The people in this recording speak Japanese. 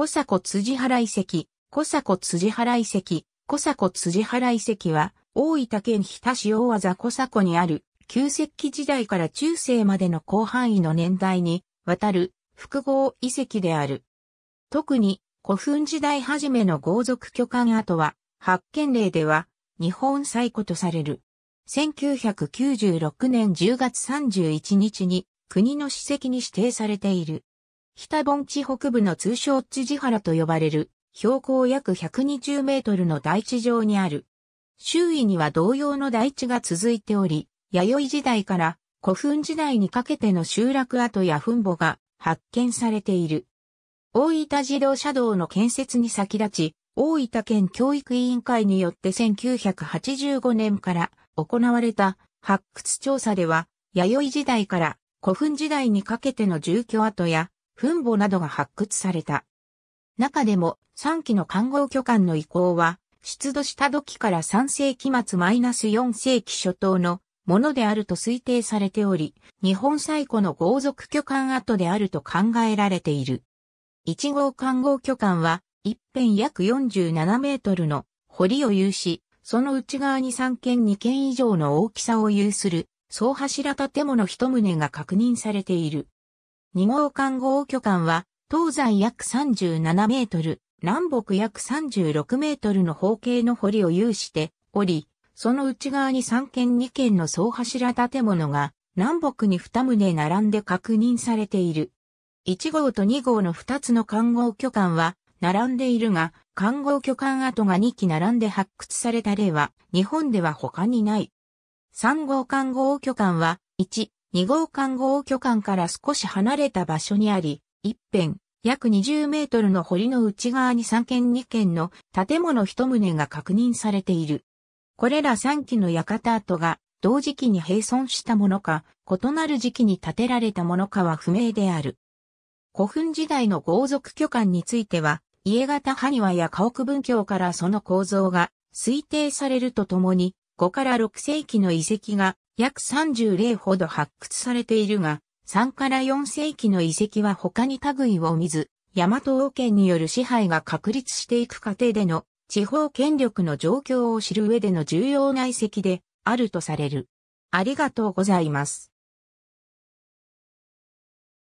小迫辻原遺跡、小迫辻原遺跡、小迫辻原遺跡は、大分県日田市大和小迫にある、旧石器時代から中世までの広範囲の年代に、わたる、複合遺跡である。特に、古墳時代初めの豪族巨漢跡は、発見例では、日本最古とされる。1996年10月31日に、国の史跡に指定されている。北盆地北部の通称地地原と呼ばれる、標高約120メートルの大地上にある。周囲には同様の大地が続いており、弥生時代から古墳時代にかけての集落跡や墳墓が発見されている。大分自動車道の建設に先立ち、大分県教育委員会によって1985年から行われた発掘調査では、弥生時代から古墳時代にかけての住居跡や墳墓などが発掘された。中でも3期の看護巨漢の遺構は、出土した時から3世紀末マイナス4世紀初頭のものであると推定されており、日本最古の豪族巨漢跡であると考えられている。1号看護巨漢は、一辺約47メートルの堀を有し、その内側に3軒2軒以上の大きさを有する総柱建物一棟が確認されている。2号館号居館は、東西約37メートル、南北約36メートルの方形の堀を有しており、その内側に3軒2軒の総柱建物が、南北に2棟並んで確認されている。1号と2号の2つの看護巨館は、並んでいるが、看護巨館跡が2機並んで発掘された例は、日本では他にない。3号看護巨館は、1、2号館号居館から少し離れた場所にあり、一辺、約20メートルの堀の内側に3軒2軒の建物一棟が確認されている。これら3基の館跡が同時期に並存したものか、異なる時期に建てられたものかは不明である。古墳時代の豪族居館については、家型埴輪や家屋文教からその構造が推定されるとともに、5から6世紀の遺跡が約30例ほど発掘されているが、3から4世紀の遺跡は他に類を見ず、大和王権による支配が確立していく過程での地方権力の状況を知る上での重要な遺跡であるとされる。ありがとうございます。